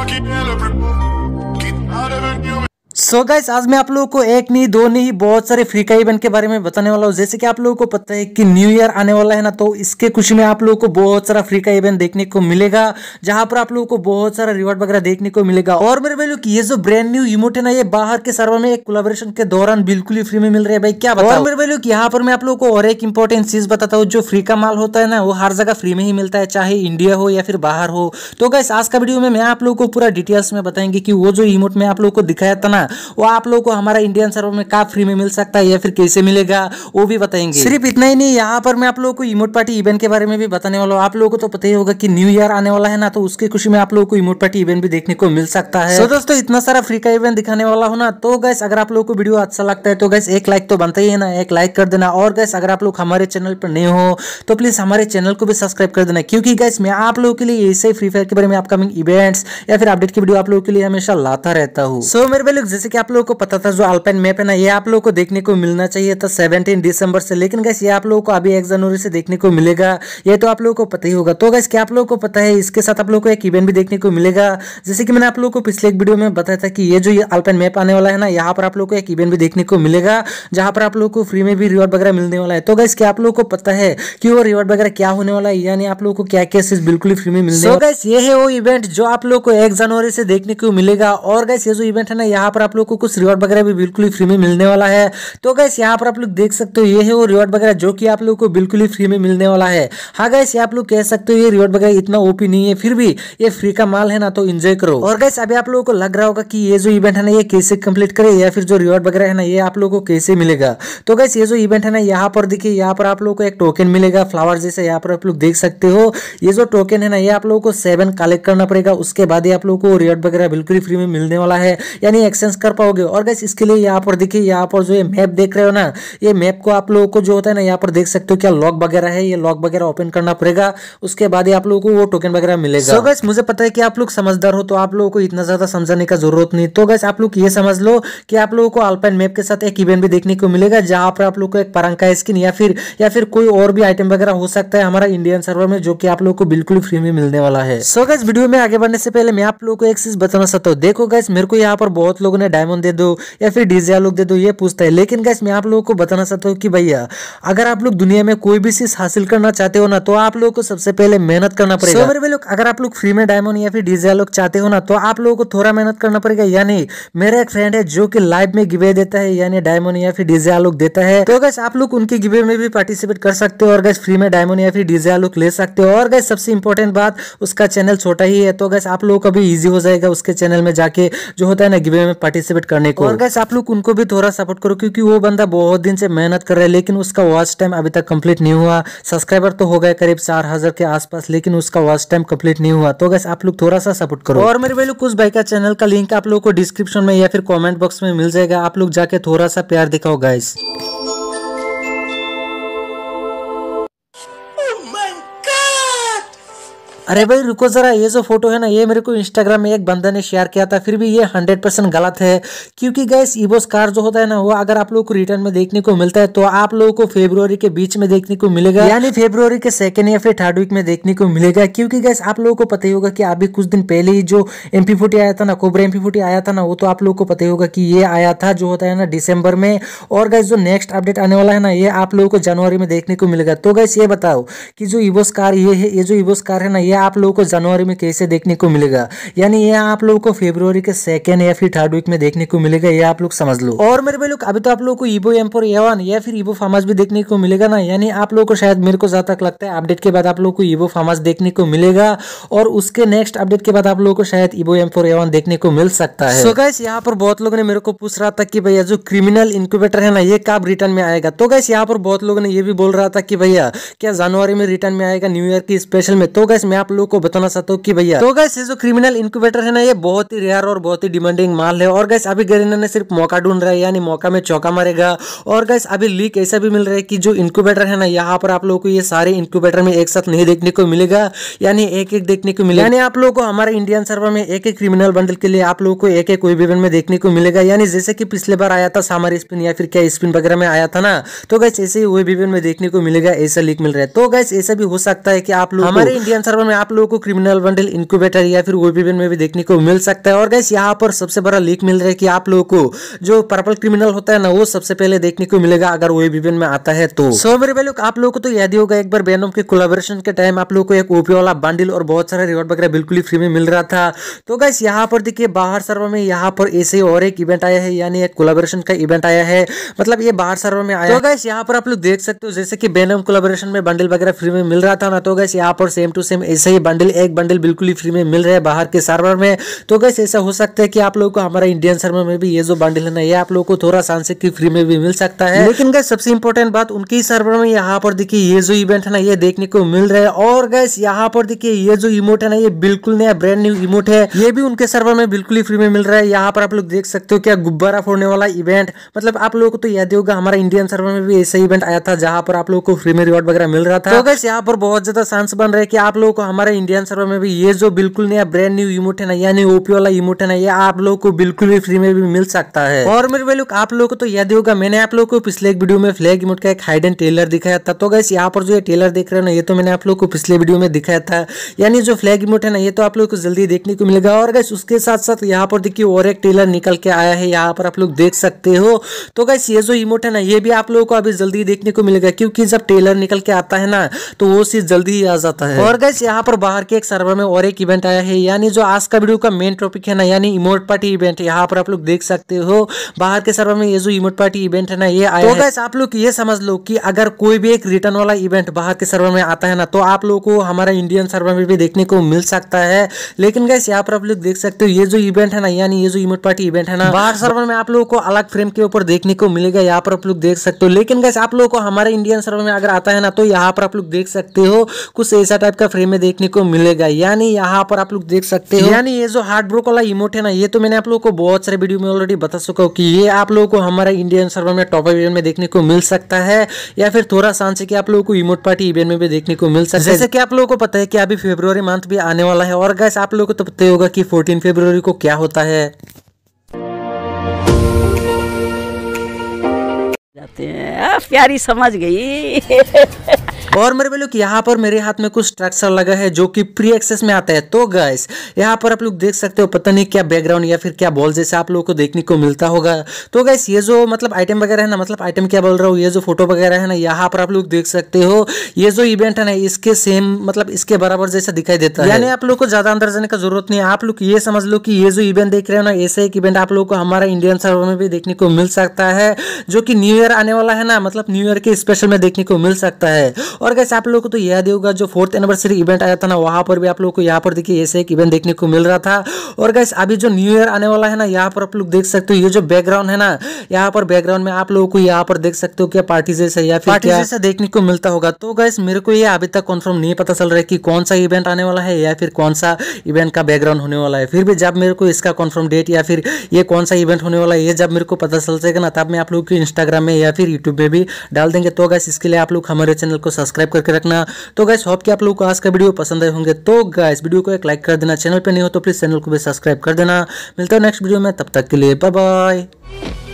moi qui ai le so so guys आज मैं आप लोगों को एक नहीं दो नहीं बहुत सारे फ्री का इवेंट के बारे में बताने वाला हूँ जैसे कि आप लोगों को पता है कि न्यू ईयर आने वाला है ना तो इसके खुशी में आप लोगों को बहुत सारा फ्री का इवेंट देखने को मिलेगा जहां पर आप लोगों को बहुत सारा रिवॉर्ड वगैरह देखने को मिलेगा और मेरे भाई लोग ये जो ब्रांड न्यू इमोट है ना ये बाहर के सर्वर में एक कोलाबोरेशन के दौरान बिल्कुल ही फ्री में मिल रहा है भाई क्या और मेरे भाई लोग यहाँ पर मैं आप लोगों को और एक इंपॉर्टेंट चीज बताता हूँ जो फ्री का माल होता है ना वो हर जगह फ्री में ही मिलता है चाहे इंडिया हो या फिर बाहर हो तो गाइस आज का वीडियो में मैं आप लोगों को पूरा डिटेल्स में बताएंगे कि वो जो इमोट में आप लोगों को दिखाया था ना वो आप लोगों को हमारा इंडियन सर्वर में का फ्री में मिल सकता है या फिर कैसे मिलेगा वो भी बताएंगे सिर्फ इतना ही नहीं यहाँ पर मैं आप लोगों को इमोट पार्टी इवेंट के बारे में भी बताने वाला हूँ आप लोगों को तो पता ही होगा कि न्यू ईयर आने वाला है ना तो उसकी खुशी में आप लोगों को इमोट पार्टी इवेंट भी देखने को मिल सकता है तो दोस्तों इतना सारा फ्री का इवेंट दिखाने वाला हूँ ना तो गैस अगर आप लोग को वीडियो अच्छा लगता है तो गैस एक लाइक तो बनता ही है ना एक लाइक कर देना और गैस अगर आप लोग हमारे चैनल पर नहीं हो तो प्लीज हमारे चैनल को भी सब्सक्राइब कर देना क्योंकि गैस मैं आप लोगों के लिए ऐसे फ्री फायर के बारे में अपकमिंग इवेंट्स या फिर अपडेट की वीडियो आप लोगों के लिए हमेशा लाता रहता हूँ सो so, मेरे भाई लोग जैसे कि आप लोगों को पता था जो अल्पाइन मैप है ना ये आप लोगों को देखने को मिलना चाहिए था सेवनटीन दिसंबर से लेकिन गैस ये आप लोगों को अभी एक जनवरी से देखने को मिलेगा ये तो आप लोगों को पता ही होगा तो गैस क्या आप लोगों को पता है इसके साथ आप लोगों को एक इवेंट भी देखने को मिलेगा जैसे कि मैंने आप लोगों को पिछले एक वीडियो में बताया था कि ये जो अल्पाइन मैप आने वाला है ना यहाँ पर आप लोग को एक इवेंट भी देखने को मिलेगा जहाँ पर आप लोग को फ्री में भी रिवॉर्ड वगैरह मिलने वाला है तो गैस क्या आप लोग को पता है कि वो रिवॉर्ड वगैरह क्या होने वाला है यानी आप लोग को क्या क्या चीज बिल्कुल फ्री में मिलेगा ये है वो इवेंट जो आप लोग को एक जनवरी से देखने को मिलेगा और गैस ये जो इवेंट है ना यहाँ पर आप लोग को कुछ रिवॉर्ड वगैरह भी बिल्कुल ही फ्री में मिलने वाला है तो गैस यहाँ पर आप लोग देख सकते हो ये है वो रिवॉर्ड वगैरह जो कि आप लोग को बिल्कुल ही फ्री में मिलने वाला है हाँ गैस आप लोग कह सकते हो ये रिवॉर्ड वगैरह इतना ओपी नहीं है फिर भी ये फ्री का माल है ना तो इन्जॉय करो और गैस अभी आप लोगों को लग रहा होगा कि ये जो इवेंट है ना ये कैसे कंप्लीट करे या फिर जो रिवॉर्ड वगैरह है ना ये आप लोगों को कैसे मिलेगा तो गैस ये जो इवेंट है ना यहाँ पर देखिए यहाँ पर आप लोगों को एक टोकन मिलेगा फ्लावर जैसे यहाँ पर आप लोग देख सकते हो ये जो टोकन है ना ये आप लोगों को सेवन कलेक्ट करना पड़ेगा उसके बाद ही आप लोगों को रिवॉर्ड वगैरह बिल्कुल ही फ्री में मिलने वाला है यानी एक्सचेंज कर कर पाओगे और गैस इसके लिए यहाँ पर देखिए यहाँ पर जो ये मैप देख रहे हो ना ये मैप को आप लोगों को जो होता है ना यहाँ पर देख सकते हो क्या लॉक वगैरह है ये लॉक वगैरह ओपन करना पड़ेगा उसके बाद ही आप लोगों को वो टोकन वगैरह मिलेगा तो गैस मुझे पता है कि आप लोग समझदार हो तो आप लोगों को इतना ज्यादा समझाने का जरूरत नहीं तो गैस आप लोग ये समझ लो कि आप लोगों को अल्पाइन मैप के साथ एक इवेंट भी देखने को मिलेगा जहाँ पर आप लोग को एक परंका स्किन या फिर या फिर कोई और भी आइटम वगैरह हो सकता है हमारा इंडियन सर्वर में जो की आप लोग को बिल्कुल फ्री में मिलने वाला है सो गैस वीडियो में आगे बढ़ने से पहले मैं आप लोगों को एक चीज बताना चाहता हूँ देखो गैस मेरे को यहाँ पर बहुत लोगों ने डायमंड दे दो या फिर डीजे आलोक दे दो ये पूछता है लेकिन गैस मैं आप लोगों को बताना चाहता हूँ कि भैया अगर आप लोग दुनिया में कोई भी चीज हासिल करना चाहते हो ना तो आप लोगों को सबसे पहले मेहनत करना पड़ेगा so, लोग अगर आप लोग फ्री में डायमंड या फिर डीजे आलोक चाहते हो ना तो आप लोगों को थोड़ा मेहनत करना पड़ेगा यानी मेरा एक फ्रेंड है जो की लाइव में गिवे देता है यानी डायमंड या फिर डीजे आलोक देता है तो गैस आप लोग उनके गिवे में भी पार्टिसिपेट कर सकते हो और गैस फ्री में डायमंड या फिर डीजे आलोक ले सकते हो और गैस सबसे इंपॉर्टेंट बात उसका चैनल छोटा ही है तो गैस आप लोगों का भी इजी हो जाएगा उसके चैनल में जाके जो होता है ना गिवे में पार्टिसिपेट पार्टिसिपेट करने को और गैस आप लोग उनको भी थोड़ा सपोर्ट करो क्योंकि वो बंदा बहुत दिन से मेहनत कर रहा है लेकिन उसका वॉच टाइम अभी तक कंप्लीट नहीं हुआ सब्सक्राइबर तो हो गए करीब चार हजार के आसपास लेकिन उसका वॉच टाइम कंप्लीट नहीं हुआ तो गैस आप लोग थोड़ा सा सपोर्ट करो और मेरे भाई लोग कुछ भाई का चैनल का लिंक आप लोग को डिस्क्रिप्शन में या फिर कॉमेंट बॉक्स में मिल जाएगा आप लोग जाके थोड़ा सा प्यार दिखाओ गैस अरे भाई रुको ज़रा ये जो फोटो है ना ये मेरे को इंस्टाग्राम में एक बंदा ने शेयर किया था फिर भी ये हंड्रेड परसेंट गलत है क्योंकि गैस ईबोस कार जो होता है ना वो अगर आप लोगों को रिटर्न में देखने को मिलता है तो आप लोगों को फेब्रुवरी के बीच में देखने को मिलेगा यानी फेब्रुवरी के सेकंड या फिर थर्ड वीक में देखने को मिलेगा क्योंकि गैस आप लोगों को पता ही होगा कि अभी कुछ दिन पहले ही जो एम आया था ना कोबरा एम आया था ना वो तो आप लोगों को पता ही होगा कि ये आया था जो होता है ना डिसम्बर में और गैस जो नेक्स्ट अपडेट आने वाला है ना ये आप लोगों को जनवरी में देखने को मिलेगा तो गैस ये बताओ कि जो ईबोस कार ये है ये जो ईबोस कार है ना ये आप लोगों को जनवरी में कैसे देखने को मिलेगा यानी ये आप लोगों को फेब्रवरी के सेकेंड या फिर थर्ड वीक में देखने को मिलेगा ये आप लोग समझ लो और मेरे भाई लोग अभी तो आप लोगों को इबो एम फोर या फिर इबो फार्मस भी देखने को मिलेगा ना यानी आप लोगों को शायद मेरे को ज्यादा तक लगता है अपडेट के बाद आप लोग को इबो फार्मस देखने को मिलेगा और उसके नेक्स्ट अपडेट के बाद आप लोगों को शायद इबो एम फोर देखने को मिल सकता है सो गैस यहाँ पर बहुत लोगों ने मेरे को पूछ रहा था कि भैया जो क्रिमिनल इंक्यूबेटर है ना ये कब रिटर्न में आएगा तो गैस यहाँ पर बहुत लोगों ने ये भी बोल रहा था कि भैया क्या जनवरी में रिटर्न में आएगा न्यू ईयर की स्पेशल में तो गैस मैं आप लोग को बताना चाहता हूँ कि भैया तो गैस ये जो क्रिमिनल इंक्यूबेटर है ना ये बहुत ही रेयर और बहुत ही डिमांडिंग माल है और गैस अभी गरीना ने सिर्फ मौका ढूंढ रहा है यानी मौका में चौका मारेगा और गैस अभी लीक ऐसा भी मिल रहा है की जो इंक्यूबेटर है ना यहाँ पर आप लोग को ये सारे इंक्यूबेटर में एक साथ नहीं देखने को मिलेगा यानी एक एक देखने को मिलेगा यानी आप लोग को हमारे इंडियन सर्वर में एक एक क्रिमिनल बंडल के लिए आप लोग को एक एक वेबन में देखने को मिलेगा यानी जैसे कि पिछले बार आया था सामर स्पिन या फिर क्या स्पिन वगैरह में आया था ना तो गैस ऐसे ही वेबन में देखने को मिलेगा ऐसा लीक मिल रहा है तो गैस ऐसा भी हो सकता है कि आप लोग हमारे इंडियन सर्वर में में आप लोगों को क्रिमिनल बंडल इंक्यूबेटर या फिर ओबीबीएन में भी देखने को मिल सकता है और गैस यहाँ पर सबसे बड़ा लीक मिल रहा है कि आप लोगों को जो पर्पल क्रिमिनल होता है ना वो सबसे पहले देखने को मिलेगा अगर ओबीबीएन में आता है तो सो मेरे भाई लोग आप लोगों को तो याद ही होगा एक बार बेनोम के कोलाबोरेशन के टाइम आप लोग को एक ओपी वाला बंडल और बहुत सारा रिवॉर्ड वगैरह बिल्कुल ही फ्री में मिल रहा था तो गैस यहाँ पर देखिए बाहर सर्वर में यहाँ पर ऐसे और एक इवेंट आया है यानी एक कोलाबोरेशन का इवेंट आया है मतलब ये बाहर सर्वर में आया तो गैस यहाँ पर आप लोग देख सकते हो जैसे कि बेनोम कोलाबोरेशन में बंडल वगैरह फ्री में मिल रहा था ना तो गैस यहाँ पर सेम टू सेम जैसे ही बंडल एक बंडल बिल्कुल ही फ्री में मिल रहा है बाहर के सर्वर में तो गैस ऐसा हो सकता है कि आप लोगों को हमारा इंडियन सर्वर में भी ये जो बंडल है ना ये आप लोगों को थोड़ा सांसे की फ्री में भी मिल सकता है लेकिन गैस सबसे इंपॉर्टेंट बात उनके सर्वर में यहाँ पर देखिए ये जो इवेंट है ना ये देखने को मिल रहा है और गैस यहाँ पर देखिए ये जो इमोट है ना ये बिल्कुल नया ब्रांड न्यू इमोट है ये भी उनके सर्वर में बिल्कुल ही फ्री में मिल रहा है यहाँ पर आप लोग देख सकते हो क्या गुब्बारा फोड़ने वाला इवेंट मतलब आप लोगों को तो याद होगा हमारा इंडियन सर्वर में भी ऐसा इवेंट आया था जहाँ पर आप लोगों को फ्री में रिवॉर्ड वगैरह मिल रहा था तो गैस यहाँ पर बहुत ज्यादा चांस बन रहा है कि आप लोगों को हमारे इंडियन सर्वर में भी ये जो बिल्कुल नया ब्रांड न्यू इमोट है यानी ओपी वाला इमोट है ये आप लोग को बिल्कुल भी फ्री में भी मिल सकता है और मेरे भाई लोग आप लोग को तो याद होगा मैंने आप लोग को पिछले एक वीडियो में फ्लैग इमोट का एक हाइड एंड टेलर दिखाया था तो गैस यहाँ पर जो ये टेलर देख रहे हो ना ये तो मैंने आप लोग को पिछले वीडियो में दिखाया था यानी जो फ्लैग इमोट है ना ये तो आप लोग को जल्दी देखने को मिलेगा और गैस उसके साथ साथ यहाँ पर देखिए और एक टेलर निकल के आया है यहाँ पर आप लोग देख सकते हो तो गैस ये जो इमोट है ना ये भी आप लोगों को अभी जल्दी देखने को मिलेगा क्योंकि जब टेलर निकल के आता है ना तो वो चीज जल्दी ही आ जाता है और गैस यहाँ यहाँ पर बाहर के एक सर्वर में और एक इवेंट आया है यानी जो आज का वीडियो का मेन टॉपिक है ना यानी इमोट पार्टी इवेंट यहाँ पर आप लोग देख सकते हो बाहर के सर्वर में ये जो इमोट पार्टी इवेंट है ना ये आया तो आप लोग ये समझ लो कि अगर कोई भी एक रिटर्न वाला इवेंट बाहर के सर्वर में आता है ना तो आप लोग को हमारा इंडियन सर्वर में भी देखने को मिल सकता है लेकिन गैस यहाँ पर आप लोग देख सकते हो ये जो इवेंट है ना यानी ये जो इमोट पार्टी इवेंट है ना बाहर सर्वर में आप लोगों को अलग फ्रेम के ऊपर देखने को मिलेगा यहाँ पर आप लोग देख सकते हो लेकिन गैस आप लोगों को हमारे इंडियन सर्वर में अगर आता है ना तो यहाँ पर आप लोग देख सकते हो कुछ ऐसा टाइप का फ्रेम में देखने को मिलेगा यानी यहाँ पर आप लोग देख सकते हो यानी ये जो हार्ड ब्रोक वाला इमोट है ना ये तो मैंने आप लोगों को बहुत सारे वीडियो में ऑलरेडी बता चुका हूँ कि ये आप लोगों को हमारा इंडियन सर्वर में टॉप इवेंट में देखने को मिल सकता है या फिर थोड़ा सांस कि आप लोगों को इमोट पार्टी इवेंट में भी देखने को मिल सकता है जैसे कि आप लोगों को पता है कि अभी फेब्रुवरी मंथ भी आने वाला है और गैस आप लोगों को तो पता होगा कि फोर्टीन फेब्रुवरी को क्या होता है जाते हैं प्यारी समझ गई और मेरे लोग यहाँ पर मेरे हाथ में कुछ स्ट्रक्चर लगा है जो कि प्री एक्सेस में आता है तो गैस यहाँ पर आप लोग देख सकते हो पता नहीं क्या बैकग्राउंड या फिर क्या बॉल जैसे आप लोगों को देखने को मिलता होगा तो गैस ये जो मतलब आइटम वगैरह है ना मतलब आइटम क्या बोल रहा हूँ ये जो फोटो वगैरह है ना यहाँ पर आप लोग देख सकते हो ये जो इवेंट है ना इसके सेम मतलब इसके बराबर जैसा दिखाई देता है यानी आप लोग को ज्यादा अंदर जाने का जरूरत नहीं है आप लोग ये समझ लो कि ये जो इवेंट देख रहे हो ना ऐसे एक इवेंट आप लोग को हमारा इंडियन सर्वर में भी देखने को मिल सकता है जो कि न्यू ईयर आने वाला है ना मतलब न्यू ईयर के स्पेशल में देखने को मिल सकता है और कैसे आप लोग को तो याद होगा जो फोर्थ एनिवर्सरी इवेंट आया था ना वहाँ पर भी आप लोग को यहाँ पर देखिए ऐसे एक इवेंट देखने को मिल रहा था और गैस अभी जो न्यू ईयर आने वाला है ना यहाँ पर आप लोग देख सकते हो ये जो बैकग्राउंड है ना यहाँ पर बैकग्राउंड में आप लोगों को यहाँ पर देख सकते हो क्या पार्टी जैसे या फिर जैसा देखने को मिलता होगा तो गैस मेरे को ये अभी तक कन्फर्म नहीं पता चल रहा है कि कौन सा इवेंट आने वाला है या फिर कौन सा इवेंट का बैकग्राउंड होने वाला है फिर भी जब मेरे को इसका कन्फर्म डेट या फिर ये कौन सा इवेंट होने वाला है ये जब मेरे को पता चल जाएगा ना तब मैं आप लोग को इंस्टाग्राम में या फिर यूट्यूब में भी डाल देंगे तो गैस इसके लिए आप लोग हमारे चैनल को सब्सक्राइब सब्सक्राइब करके रखना तो गैस होप कि आप लोगों को आज का वीडियो पसंद आए होंगे तो गैस वीडियो को एक लाइक कर देना चैनल पर नहीं हो तो प्लीज़ चैनल को भी सब्सक्राइब कर देना मिलता है नेक्स्ट वीडियो में तब तक के लिए बाय